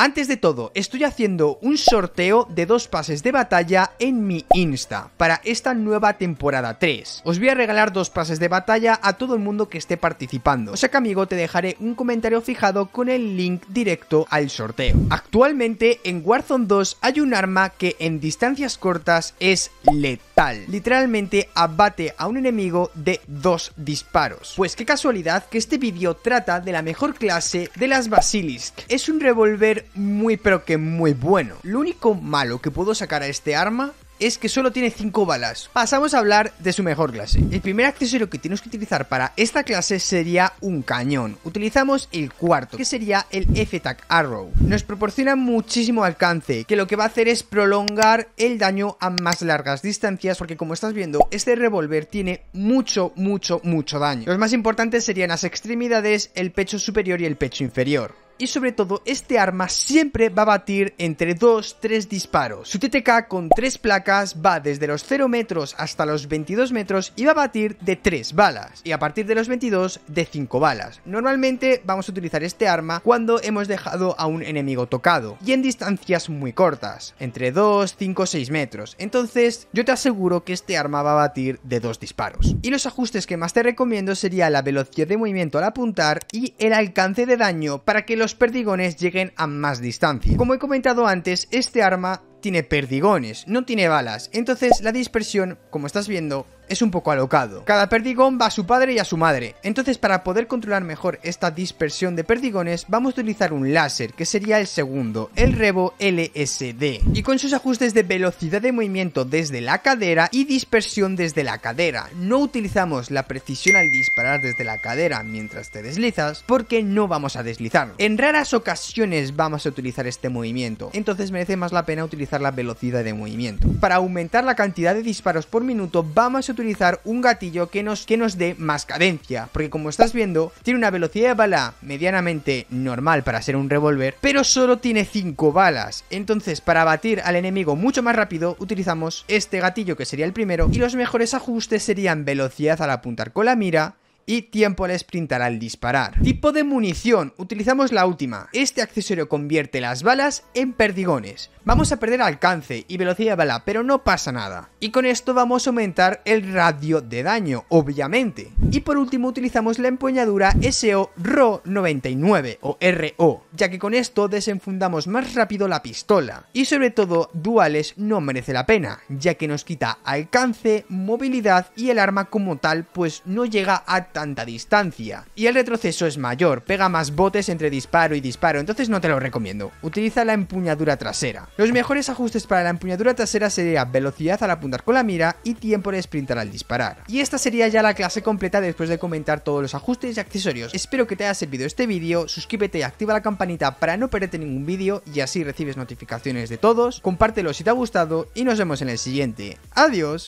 Antes de todo, estoy haciendo un sorteo de dos pases de batalla en mi Insta para esta nueva temporada 3. Os voy a regalar dos pases de batalla a todo el mundo que esté participando. O sea que amigo, te dejaré un comentario fijado con el link directo al sorteo. Actualmente en Warzone 2 hay un arma que en distancias cortas es let. Literalmente abate a un enemigo de dos disparos. Pues qué casualidad que este vídeo trata de la mejor clase de las Basilisk. Es un revólver muy pero que muy bueno. Lo único malo que puedo sacar a este arma es que solo tiene 5 balas. Pasamos a hablar de su mejor clase. El primer accesorio que tienes que utilizar para esta clase sería un cañón. Utilizamos el cuarto, que sería el F-Tac Arrow. Nos proporciona muchísimo alcance, que lo que va a hacer es prolongar el daño a más largas distancias, porque como estás viendo, este revólver tiene mucho, mucho, mucho daño. Los más importantes serían las extremidades, el pecho superior y el pecho inferior y sobre todo este arma siempre va a batir entre 2-3 disparos. Su TTK con 3 placas va desde los 0 metros hasta los 22 metros y va a batir de 3 balas y a partir de los 22 de 5 balas. Normalmente vamos a utilizar este arma cuando hemos dejado a un enemigo tocado y en distancias muy cortas, entre 2, 5, 6 metros. Entonces yo te aseguro que este arma va a batir de 2 disparos. Y los ajustes que más te recomiendo sería la velocidad de movimiento al apuntar y el alcance de daño para que los perdigones lleguen a más distancia. Como he comentado antes, este arma tiene perdigones, no tiene balas, entonces la dispersión, como estás viendo, es un poco alocado. Cada perdigón va a su padre y a su madre. Entonces para poder controlar mejor esta dispersión de perdigones vamos a utilizar un láser que sería el segundo, el Revo LSD. Y con sus ajustes de velocidad de movimiento desde la cadera y dispersión desde la cadera. No utilizamos la precisión al disparar desde la cadera mientras te deslizas porque no vamos a deslizar. En raras ocasiones vamos a utilizar este movimiento, entonces merece más la pena utilizar la velocidad de movimiento. Para aumentar la cantidad de disparos por minuto vamos a utilizar un gatillo que nos, que nos dé más cadencia, porque como estás viendo, tiene una velocidad de bala medianamente normal para ser un revólver, pero solo tiene 5 balas. Entonces, para batir al enemigo mucho más rápido, utilizamos este gatillo que sería el primero, y los mejores ajustes serían velocidad al apuntar con la mira, y tiempo al sprintar al disparar. Tipo de munición, utilizamos la última. Este accesorio convierte las balas en perdigones. Vamos a perder alcance y velocidad de bala, pero no pasa nada. Y con esto vamos a aumentar el radio de daño, obviamente. Y por último utilizamos la empuñadura SO RO 99 o RO, ya que con esto desenfundamos más rápido la pistola. Y sobre todo, duales no merece la pena, ya que nos quita alcance, movilidad y el arma como tal pues no llega a tanta distancia. Y el retroceso es mayor, pega más botes entre disparo y disparo, entonces no te lo recomiendo. Utiliza la empuñadura trasera. Los mejores ajustes para la empuñadura trasera sería velocidad al apuntar con la mira y tiempo de sprintar al disparar. Y esta sería ya la clase completa después de comentar todos los ajustes y accesorios. Espero que te haya servido este vídeo, suscríbete y activa la campanita para no perderte ningún vídeo y así recibes notificaciones de todos, compártelo si te ha gustado y nos vemos en el siguiente. ¡Adiós!